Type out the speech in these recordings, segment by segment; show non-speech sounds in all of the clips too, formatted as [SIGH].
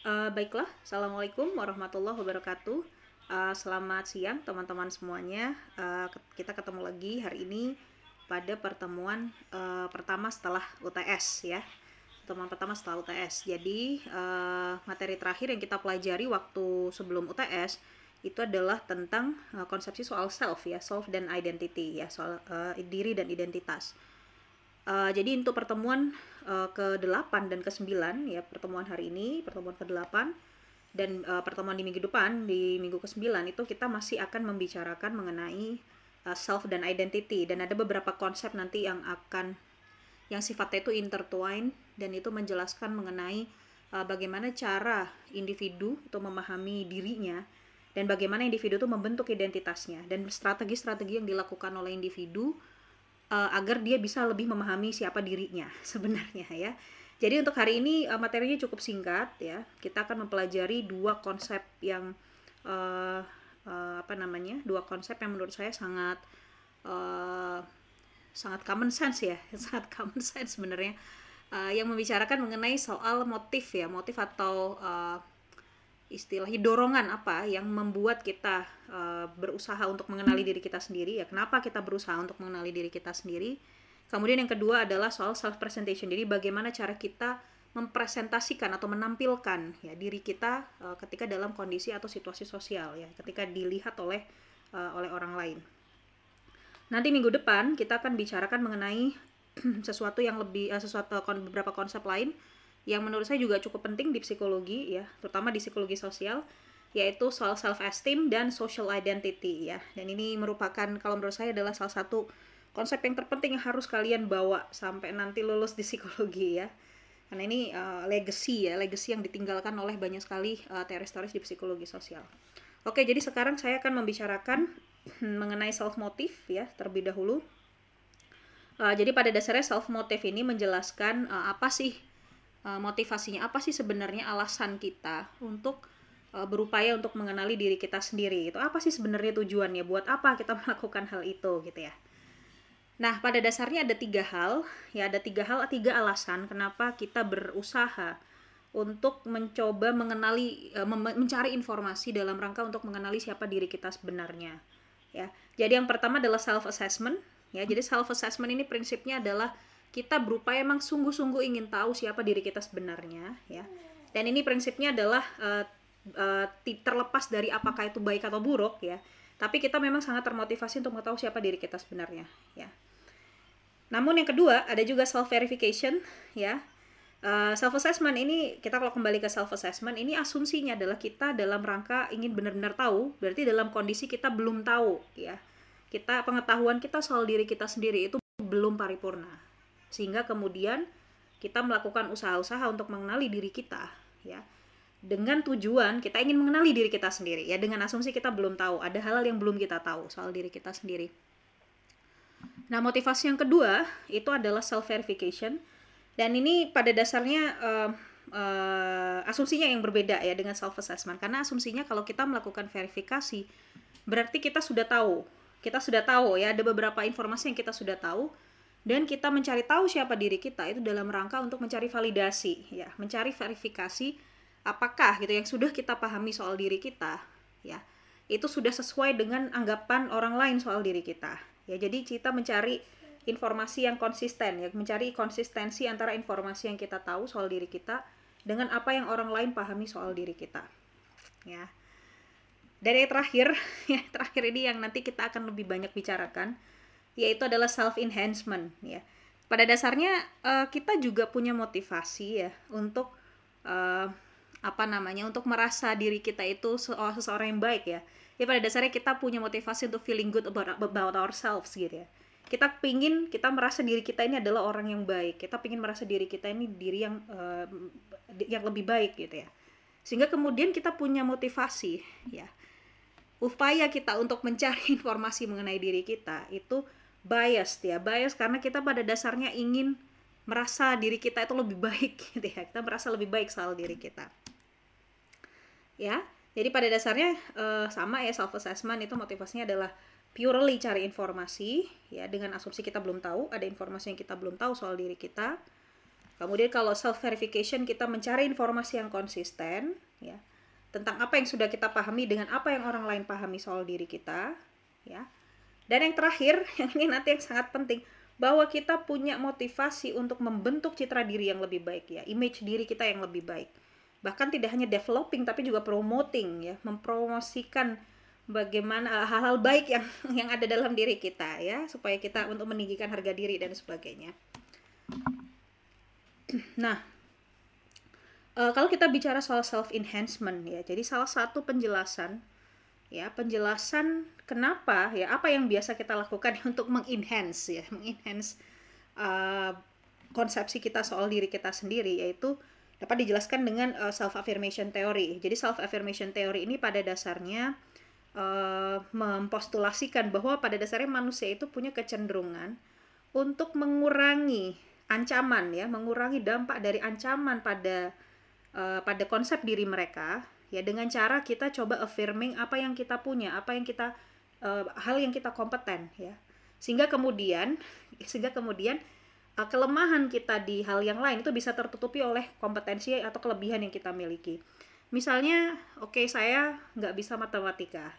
Uh, baiklah, assalamualaikum warahmatullahi wabarakatuh. Uh, selamat siang teman-teman semuanya. Uh, kita ketemu lagi hari ini pada pertemuan uh, pertama setelah UTS ya, pertemuan pertama setelah UTS. Jadi uh, materi terakhir yang kita pelajari waktu sebelum UTS itu adalah tentang uh, konsepsi soal self ya, self dan identity ya, soal uh, diri dan identitas. Uh, jadi untuk pertemuan uh, eh, ke-8 dan ke-9 ya pertemuan hari ini, pertemuan ke-8 dan uh, pertemuan di minggu depan di minggu ke-9 itu kita masih akan membicarakan mengenai uh, self dan identity dan ada beberapa konsep nanti yang akan yang sifatnya itu intertwine dan itu menjelaskan mengenai uh, bagaimana cara individu itu memahami dirinya dan bagaimana individu itu membentuk identitasnya dan strategi-strategi yang dilakukan oleh individu uh, agar dia bisa lebih memahami siapa dirinya [LAUGHS] sebenarnya ya. Jadi untuk hari ini uh, materinya cukup singkat ya. Kita akan mempelajari dua konsep yang uh, uh, apa namanya? Dua konsep yang menurut saya sangat uh, sangat common sense ya, [LAUGHS] sangat common sense sebenarnya. Uh, yang membicarakan mengenai soal motif ya, motif atau uh, istilahnya dorongan apa yang membuat kita uh, berusaha untuk mengenali diri kita sendiri ya kenapa kita berusaha untuk mengenali diri kita sendiri kemudian yang kedua adalah soal self presentation jadi bagaimana cara kita mempresentasikan atau menampilkan ya diri kita uh, ketika dalam kondisi atau situasi sosial ya ketika dilihat oleh uh, oleh orang lain nanti minggu depan kita akan bicarakan mengenai [CLEARS THROAT] sesuatu yang lebih uh, sesuatu kon beberapa konsep lain yang menurut saya juga cukup penting di psikologi ya, terutama di psikologi sosial yaitu soal self esteem dan social identity ya. Dan ini merupakan kalau menurut saya adalah salah satu konsep yang terpenting yang harus kalian bawa sampai nanti lulus di psikologi ya. Karena ini uh, legacy ya, legacy yang ditinggalkan oleh banyak sekali uh, eh, teoris-teoris di psikologi sosial. Oke, jadi sekarang saya akan membicarakan hmm, mengenai self motif ya terlebih dahulu. Uh, jadi pada dasarnya self motive ini menjelaskan uh, apa sih Eh, motivasinya apa sih sebenarnya alasan kita untuk eh, berupaya untuk mengenali diri kita sendiri itu apa sih sebenarnya tujuannya buat apa kita [LAUGHS] melakukan hal itu gitu ya nah pada dasarnya ada tiga hal ya ada tiga hal tiga alasan kenapa kita berusaha untuk mencoba mengenali eh, mencari informasi dalam rangka untuk mengenali siapa diri kita sebenarnya ya jadi yang pertama adalah self assessment ya jadi self assessment ini prinsipnya adalah kita berupaya emang sungguh-sungguh ingin tahu siapa diri kita sebenarnya ya dan ini prinsipnya adalah uh, uh, terlepas dari apakah itu baik atau buruk ya tapi kita memang sangat termotivasi untuk mengetahui siapa diri kita sebenarnya ya namun yang kedua ada juga self verification ya uh, eh, self assessment ini kita kalau kembali ke self assessment ini asumsinya adalah kita dalam rangka ingin benar-benar tahu berarti dalam kondisi kita belum tahu ya kita pengetahuan kita soal diri kita sendiri itu belum paripurna sehingga kemudian kita melakukan usaha-usaha untuk mengenali diri kita ya dengan tujuan kita ingin mengenali diri kita sendiri ya dengan asumsi kita belum tahu ada hal-hal yang belum kita tahu soal diri kita sendiri nah motivasi yang kedua itu adalah self verification dan ini pada dasarnya uh, asumsinya yang berbeda ya dengan self assessment karena asumsinya kalau kita melakukan verifikasi berarti kita sudah tahu kita sudah tahu ya ada beberapa informasi yang kita sudah tahu dan kita mencari tahu siapa diri kita itu dalam rangka untuk mencari validasi ya mencari verifikasi apakah gitu yang sudah kita pahami soal diri kita ya itu sudah sesuai dengan anggapan orang lain soal diri kita ya jadi kita mencari informasi yang konsisten ya mencari konsistensi antara informasi yang kita tahu soal diri kita dengan apa yang orang lain pahami soal diri kita ya dari terakhir [LAUGHS] ya terakhir ini yang nanti kita akan lebih banyak bicarakan yaitu adalah self enhancement ya. Pada dasarnya uh, kita juga punya motivasi ya untuk uh, apa namanya untuk merasa diri kita itu oh, seseorang yang baik ya. Ya pada dasarnya kita punya motivasi untuk feeling good about, about ourselves gitu ya. Kita pingin kita merasa diri kita ini adalah orang yang baik. Kita pingin merasa diri kita ini diri yang uh, yang lebih baik gitu ya. Sehingga kemudian kita punya motivasi ya. Upaya kita untuk mencari [LAUGHS] informasi mengenai diri kita itu bias ya bias karena kita pada dasarnya ingin merasa diri kita itu lebih baik [LAUGHS] gitu ya kita merasa lebih baik soal diri kita ya jadi pada dasarnya eh, sama ya self assessment itu motivasinya adalah purely cari informasi ya dengan asumsi kita belum tahu ada informasi yang kita belum tahu soal diri kita kemudian kalau self verification kita mencari informasi yang konsisten ya tentang apa yang sudah kita pahami dengan apa yang orang lain pahami soal diri kita ya dan yang terakhir, [LAUGHS] yang ini nanti yang sangat penting, bahwa kita punya motivasi untuk membentuk citra diri yang lebih baik ya, image diri kita yang lebih baik. Bahkan tidak hanya developing tapi juga promoting ya, mempromosikan bagaimana eh, hal-hal baik yang [LAUGHS] yang ada dalam diri kita ya, supaya kita untuk meninggikan harga diri dan sebagainya. [CLEARS THROAT] Nah, eh, kalau kita bicara soal self enhancement ya, jadi salah satu penjelasan ya penjelasan kenapa ya apa yang biasa kita lakukan [LAUGHS] untuk mengenhance ya mengenhance uh, konsepsi kita soal diri kita sendiri yaitu dapat dijelaskan dengan uh, eh, self affirmation theory. Jadi self affirmation theory ini pada dasarnya uh, mempostulasikan bahwa pada dasarnya manusia itu punya kecenderungan untuk mengurangi ancaman ya, mengurangi dampak dari ancaman pada uh, pada konsep diri mereka ya dengan cara kita coba affirming apa yang kita punya, apa yang kita uh, hal yang kita kompeten ya. Sehingga kemudian [LAUGHS] sehingga kemudian uh, kelemahan kita di hal yang lain itu bisa tertutupi oleh kompetensi atau kelebihan yang kita miliki. Misalnya, oke okay, saya nggak bisa matematika,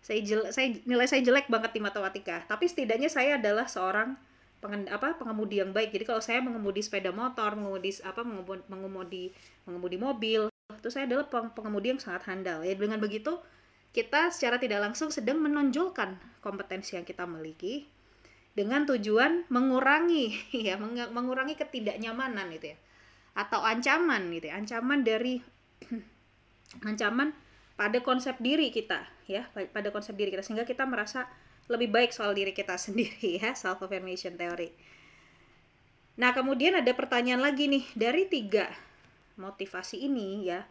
saya jelek, saya nilai saya jelek banget di matematika tapi setidaknya saya adalah seorang pengen, apa pengemudi yang baik jadi kalau saya mengemudi sepeda motor mengemudi apa mengemudi mengemudi, mengemudi mobil Terus saya adalah pengemudi yang sangat handal. Ya dengan begitu kita secara tidak langsung sedang menonjolkan kompetensi yang kita miliki dengan tujuan mengurangi [LAUGHS] ya mengurangi ketidaknyamanan itu ya atau ancaman gitu ya ancaman dari [CLEARS THROAT] ancaman pada konsep diri kita ya pada konsep diri kita sehingga kita merasa lebih baik soal diri kita [LAUGHS] sendiri ya self affirmation theory. Nah kemudian ada pertanyaan lagi nih dari tiga motivasi ini ya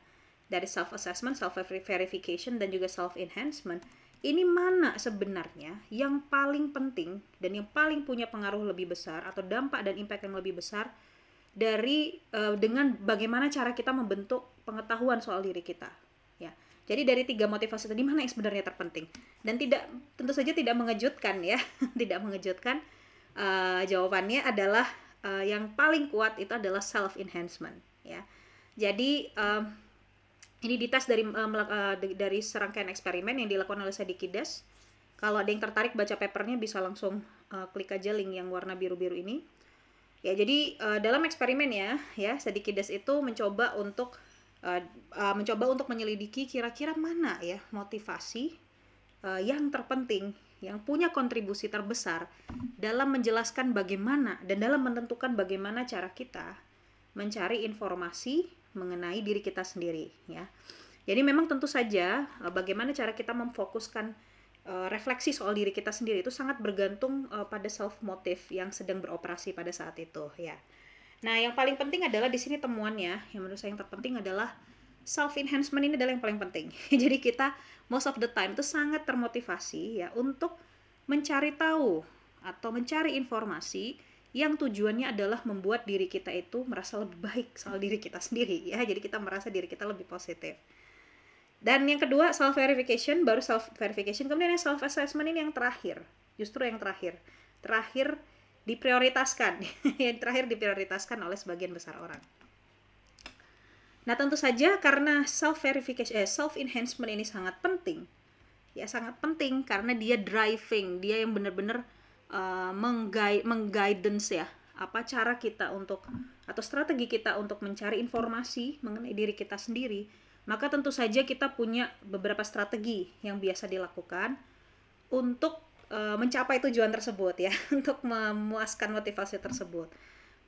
dari self assessment, self verification dan juga self enhancement ini mana sebenarnya yang paling penting dan yang paling punya pengaruh lebih besar atau dampak dan impact yang lebih besar dari uh, dengan bagaimana cara kita membentuk pengetahuan soal diri kita ya jadi dari tiga motivasi tadi mana yang sebenarnya terpenting dan tidak tentu saja tidak mengejutkan ya [LAUGHS] tidak mengejutkan uh, jawabannya adalah uh, yang paling kuat itu adalah self enhancement ya jadi uh, ini dites dari uh, dari serangkaian eksperimen yang dilakukan oleh Sadikides. Kalau ada yang tertarik baca papernya bisa langsung uh, klik aja link yang warna biru-biru ini. Ya, jadi uh, dalam eksperimen ya, ya Sadikides itu mencoba untuk uh, uh, mencoba untuk menyelidiki kira-kira mana ya motivasi uh, yang terpenting yang punya kontribusi terbesar dalam menjelaskan bagaimana dan dalam menentukan bagaimana cara kita mencari informasi mengenai diri kita sendiri ya. Jadi memang tentu saja eh, bagaimana cara kita memfokuskan eh, refleksi soal diri kita sendiri itu sangat bergantung eh, pada self motive yang sedang beroperasi pada saat itu ya. Nah, yang paling penting adalah di sini temuannya, yang menurut saya yang terpenting adalah self enhancement ini adalah yang paling penting. [LAUGHS] Jadi kita most of the time itu sangat termotivasi ya untuk mencari tahu atau mencari informasi yang tujuannya adalah membuat diri kita itu merasa lebih baik soal diri kita sendiri ya jadi kita merasa diri kita lebih positif dan yang kedua self verification baru self verification kemudian yang self assessment ini yang terakhir justru yang terakhir terakhir diprioritaskan [LAUGHS] yang terakhir diprioritaskan oleh sebagian besar orang nah tentu saja karena self verification eh, self enhancement ini sangat penting ya sangat penting karena dia driving dia yang benar-benar uh, mengguidance ya apa cara kita untuk atau strategi kita untuk mencari informasi mengenai diri kita sendiri maka tentu saja kita punya beberapa strategi yang biasa dilakukan untuk uh, mencapai tujuan tersebut ya [LAUGHS] untuk memuaskan motivasi tersebut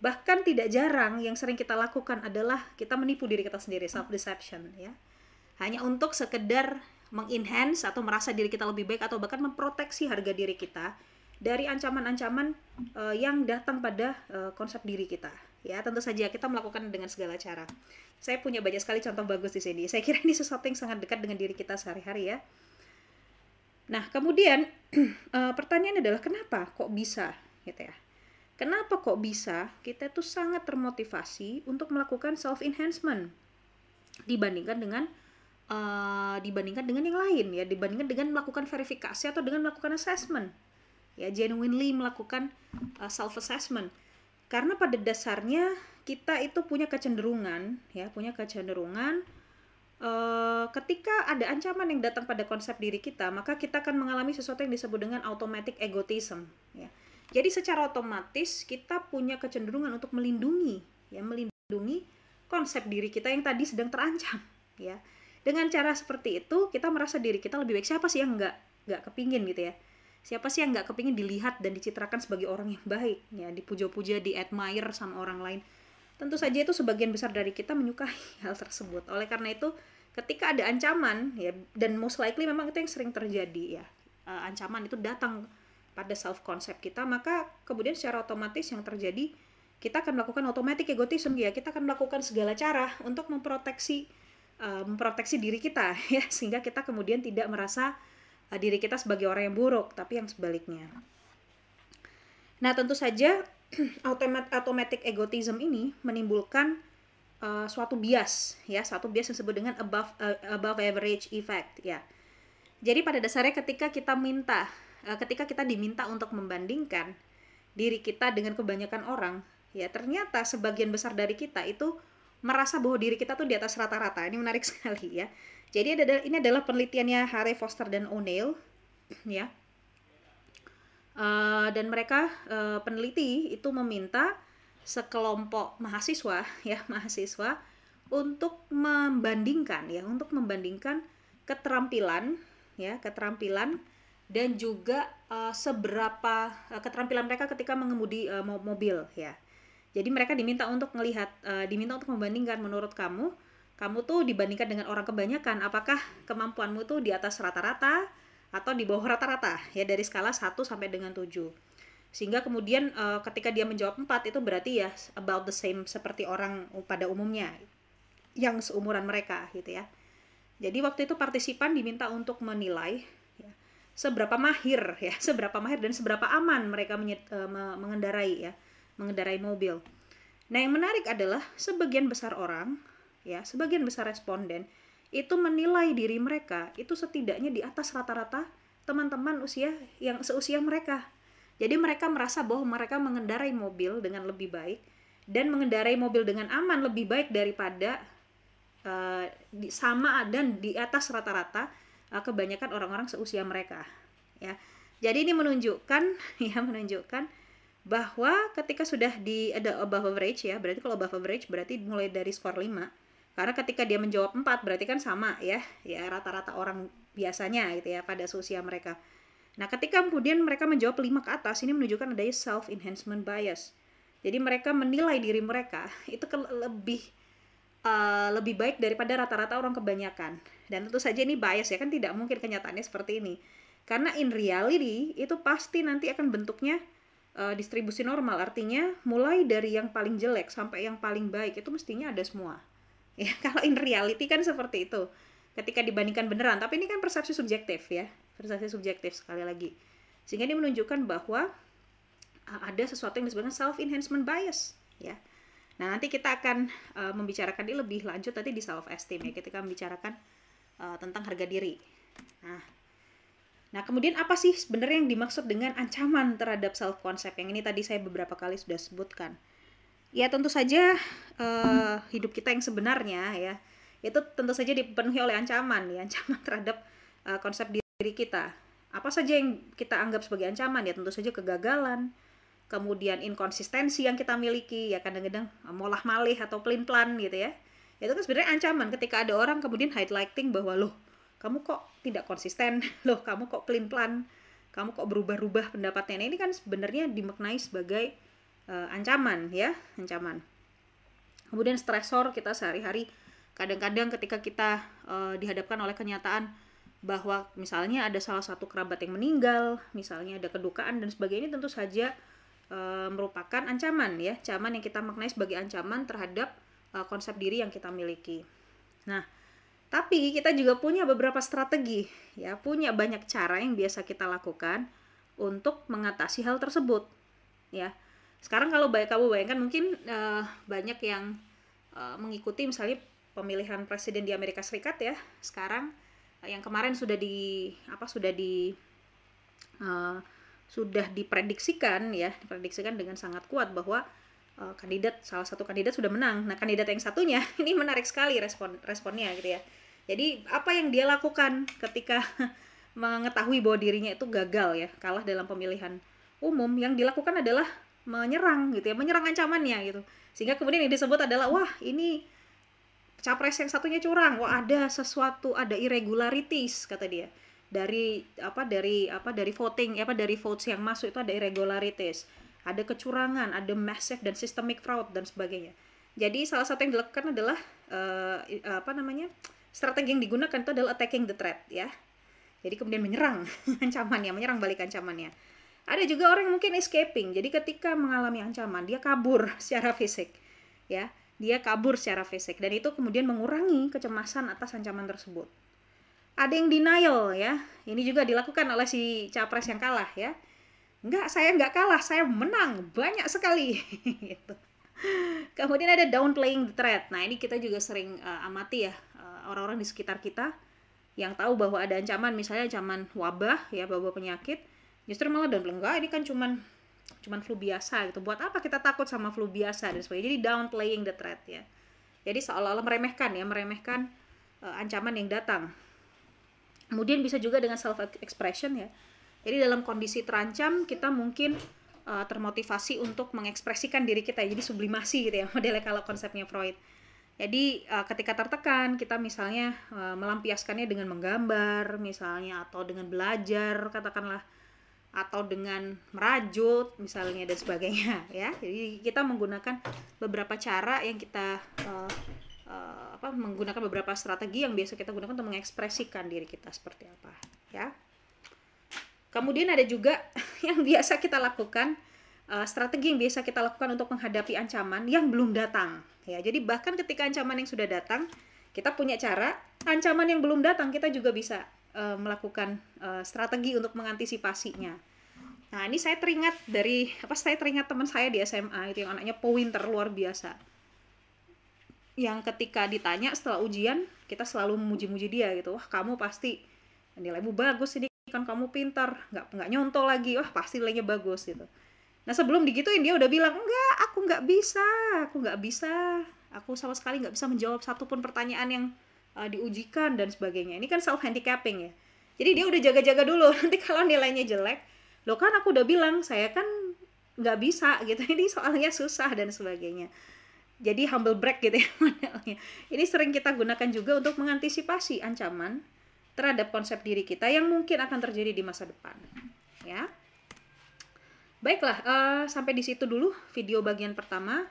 bahkan tidak jarang yang sering kita lakukan adalah kita menipu diri kita sendiri self deception ya hanya untuk sekedar mengenhance atau merasa diri kita lebih baik atau bahkan memproteksi harga diri kita dari ancaman-ancaman uh, yang datang pada uh, konsep diri kita. Ya, tentu saja kita melakukan dengan segala cara. Saya punya banyak sekali contoh bagus di sini. Saya kira ini sesuatu yang sangat dekat dengan diri kita sehari-hari ya. Nah, kemudian uh, [CLEARS THROAT] eh, pertanyaan adalah kenapa kok bisa gitu ya. Kenapa kok bisa kita tuh sangat termotivasi untuk melakukan self enhancement dibandingkan dengan uh, dibandingkan dengan yang lain ya, dibandingkan dengan melakukan verifikasi atau dengan melakukan assessment ya genuinely melakukan uh, self assessment karena pada dasarnya kita itu punya kecenderungan ya punya kecenderungan uh, ketika ada ancaman yang datang pada konsep diri kita maka kita akan mengalami sesuatu yang disebut dengan automatic egotism ya jadi secara otomatis kita punya kecenderungan untuk melindungi ya melindungi konsep diri kita yang tadi sedang terancam ya dengan cara seperti itu kita merasa diri kita lebih baik siapa sih yang nggak nggak kepingin gitu ya siapa sih yang nggak kepingin dilihat dan dicitrakan sebagai orang yang baik ya dipuja-puja di admire sama orang lain tentu saja itu sebagian besar dari kita menyukai [LAUGHS] hal tersebut oleh karena itu ketika ada ancaman ya dan most likely memang itu yang sering terjadi ya uh, ancaman itu datang pada self concept kita maka kemudian secara otomatis yang terjadi kita akan melakukan automatic egotism ya kita akan melakukan segala cara untuk memproteksi uh, memproteksi diri kita [LAUGHS] ya sehingga kita kemudian tidak merasa uh, diri kita sebagai orang yang buruk, tapi yang sebaliknya. Nah, tentu saja [CLEARS THROAT] automatic egotism ini menimbulkan uh, suatu bias ya, suatu bias yang disebut dengan above uh, above average effect ya. Jadi pada dasarnya ketika kita minta, uh, ketika kita diminta untuk membandingkan diri kita dengan kebanyakan orang, ya ternyata sebagian besar dari kita itu merasa bahwa diri kita tuh di atas rata-rata. Ini menarik [LAUGHS] sekali ya jadi ini adalah penelitiannya Harry Foster dan O'Neill, ya. Uh, dan mereka uh, peneliti itu meminta sekelompok mahasiswa, [LAUGHS] ya mahasiswa, untuk membandingkan, ya, untuk membandingkan keterampilan, ya, keterampilan dan juga uh, seberapa uh, keterampilan mereka ketika mengemudi uh, mobil, ya. Jadi mereka diminta untuk melihat, uh, diminta untuk membandingkan menurut kamu kamu tuh dibandingkan dengan orang kebanyakan apakah kemampuanmu tuh di atas rata-rata atau di bawah rata-rata ya dari skala 1 sampai dengan 7 sehingga kemudian uh, ketika dia menjawab 4 itu berarti ya about the same seperti orang pada umumnya yang seumuran mereka gitu ya jadi waktu itu partisipan diminta untuk menilai ya, seberapa mahir ya [LAUGHS] seberapa mahir dan seberapa aman mereka menyet, eh, mengendarai ya mengendarai mobil nah yang menarik adalah sebagian besar orang ya sebagian besar responden itu menilai diri mereka itu setidaknya di atas rata-rata teman-teman usia yang seusia mereka. Jadi mereka merasa bahwa mereka mengendarai mobil dengan lebih baik dan mengendarai mobil dengan aman lebih baik daripada uh, di, sama dan di atas rata-rata uh, kebanyakan orang-orang seusia mereka. Ya, jadi ini menunjukkan [LAUGHS] ya menunjukkan bahwa ketika sudah di ada above average ya berarti kalau above average berarti mulai dari skor 5 karena ketika dia menjawab 4 berarti kan sama ya, ya rata-rata orang biasanya gitu ya pada usia mereka. Nah, ketika kemudian mereka menjawab 5 ke atas ini menunjukkan adanya self enhancement bias. Jadi mereka menilai diri mereka itu ke lebih uh, lebih baik daripada rata-rata orang kebanyakan. Dan tentu saja ini bias ya kan tidak mungkin kenyataannya seperti ini. Karena in reality itu pasti nanti akan bentuknya uh, distribusi normal. Artinya mulai dari yang paling jelek sampai yang paling baik itu mestinya ada semua ya [LAUGHS] kalau in reality kan seperti itu ketika dibandingkan beneran tapi ini kan persepsi subjektif ya persepsi subjektif sekali lagi sehingga ini menunjukkan bahwa eh, ada sesuatu yang disebut self enhancement bias ya nah nanti kita akan uh, membicarakan ini lebih lanjut tadi di self esteem ya ketika membicarakan uh, tentang harga diri nah Nah, kemudian apa sih sebenarnya yang dimaksud dengan ancaman terhadap self concept? Yang ini tadi saya beberapa kali sudah sebutkan ya tentu saja uh, hidup kita yang sebenarnya ya itu tentu saja dipenuhi oleh ancaman ya ancaman [LAUGHS] terhadap uh, konsep diri kita apa saja yang kita anggap sebagai ancaman ya tentu saja kegagalan kemudian inkonsistensi yang kita miliki ya kadang-kadang eh, molah malih atau pelin pelan gitu ya itu kan sebenarnya ancaman ketika ada orang kemudian highlighting bahwa loh kamu kok tidak konsisten [LAUGHS] loh kamu kok pelin pelan kamu kok berubah-ubah pendapatnya nah, ini kan sebenarnya dimaknai sebagai uh, ancaman ya, ancaman. Kemudian stresor kita sehari-hari kadang-kadang ketika kita uh, dihadapkan oleh kenyataan bahwa misalnya ada salah satu kerabat yang meninggal, misalnya ada kedukaan dan sebagainya tentu saja uh, merupakan ancaman ya, ancaman yang kita maknai sebagai ancaman terhadap uh, konsep diri yang kita miliki. Nah, tapi kita juga punya beberapa strategi ya, punya banyak cara yang biasa kita lakukan untuk mengatasi hal tersebut ya sekarang kalau baik kamu bayangkan mungkin uh, banyak yang uh, mengikuti misalnya pemilihan presiden di Amerika Serikat ya sekarang uh, yang kemarin sudah di apa sudah di uh, sudah diprediksikan ya diprediksikan dengan sangat kuat bahwa uh, kandidat salah satu kandidat sudah menang nah kandidat yang satunya [LAUGHS] ini menarik sekali respon responnya gitu ya jadi apa yang dia lakukan ketika [LAUGHS] mengetahui bahwa dirinya itu gagal ya kalah dalam pemilihan umum yang dilakukan adalah menyerang gitu ya, menyerang ancamannya gitu. Sehingga kemudian yang disebut adalah wah ini capres yang satunya curang, wah ada sesuatu, ada irregularities kata dia dari apa dari apa dari voting apa dari votes yang masuk itu ada irregularities, ada kecurangan, ada massive dan systemic fraud dan sebagainya. Jadi salah satu yang dilakukan adalah uh, apa namanya strategi yang digunakan itu adalah attacking the threat ya. Jadi kemudian menyerang [LAUGHS] ancamannya, menyerang balik ancamannya. Ada juga orang yang mungkin escaping. Jadi ketika mengalami ancaman, dia kabur [LAUGHS] secara fisik. Ya, dia kabur secara fisik dan itu kemudian mengurangi kecemasan atas ancaman tersebut. Ada yang denial ya. Ini juga dilakukan oleh si capres yang kalah ya. Enggak, saya enggak kalah, saya menang banyak sekali [LAUGHS] gitu. Kemudian ada downplaying the threat. Nah, ini kita juga sering uh, amati ya orang eh, orang-orang di sekitar kita yang tahu bahwa ada ancaman misalnya ancaman wabah ya, wabah penyakit justru malah udah bilang enggak ini kan cuman cuman flu biasa gitu buat apa kita takut sama flu biasa dan sebagainya jadi downplaying the threat ya jadi seolah-olah meremehkan ya meremehkan uh, ancaman yang datang kemudian bisa juga dengan self expression ya jadi dalam kondisi terancam kita mungkin uh, termotivasi untuk mengekspresikan diri kita ya. jadi sublimasi gitu ya [LAUGHS] modelnya kalau konsepnya Freud jadi uh, ketika tertekan kita misalnya uh, melampiaskannya dengan menggambar misalnya atau dengan belajar katakanlah atau dengan merajut misalnya dan sebagainya [LAUGHS] ya jadi kita menggunakan beberapa cara yang kita uh, uh, apa menggunakan beberapa strategi yang biasa kita gunakan untuk mengekspresikan diri kita seperti apa ya kemudian ada juga [LAUGHS] yang biasa kita lakukan uh, strategi yang biasa kita lakukan untuk menghadapi ancaman yang belum datang ya jadi bahkan ketika ancaman yang sudah datang kita punya cara ancaman yang belum datang kita juga bisa Eh, melakukan uh, strategi untuk mengantisipasinya. Nah, ini saya teringat dari apa saya teringat teman saya di SMA itu yang anaknya pointer luar biasa. Yang ketika ditanya setelah ujian, kita selalu memuji-muji dia gitu. Wah, kamu pasti bu bagus ini kan kamu pintar, nggak nggak nyontoh lagi. Wah, pasti nilainya bagus gitu. Nah, sebelum digituin dia udah bilang, "Enggak, aku nggak bisa. Aku nggak bisa. Aku sama sekali nggak bisa menjawab satu pun pertanyaan yang uh, diujikan dan sebagainya. Ini kan self handicapping ya. Jadi dia udah jaga-jaga dulu. [LAUGHS] Nanti kalau nilainya jelek, lo kan aku udah bilang saya kan nggak bisa gitu. [LAUGHS] Ini soalnya susah dan sebagainya. Jadi humble break gitu ya [LAUGHS] modelnya. Ini sering kita gunakan juga untuk mengantisipasi ancaman terhadap konsep diri kita yang mungkin akan terjadi di masa depan. Ya. Baiklah, uh, sampai di situ dulu video bagian pertama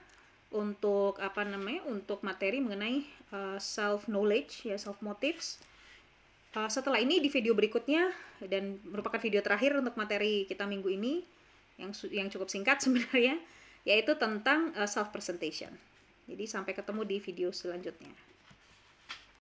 untuk apa namanya untuk materi mengenai uh, eh, self knowledge ya self motives uh, eh, setelah ini di video berikutnya dan merupakan video terakhir untuk materi kita minggu ini yang yang cukup singkat [LAUGHS] sebenarnya yaitu tentang uh, eh, self presentation jadi sampai ketemu di video selanjutnya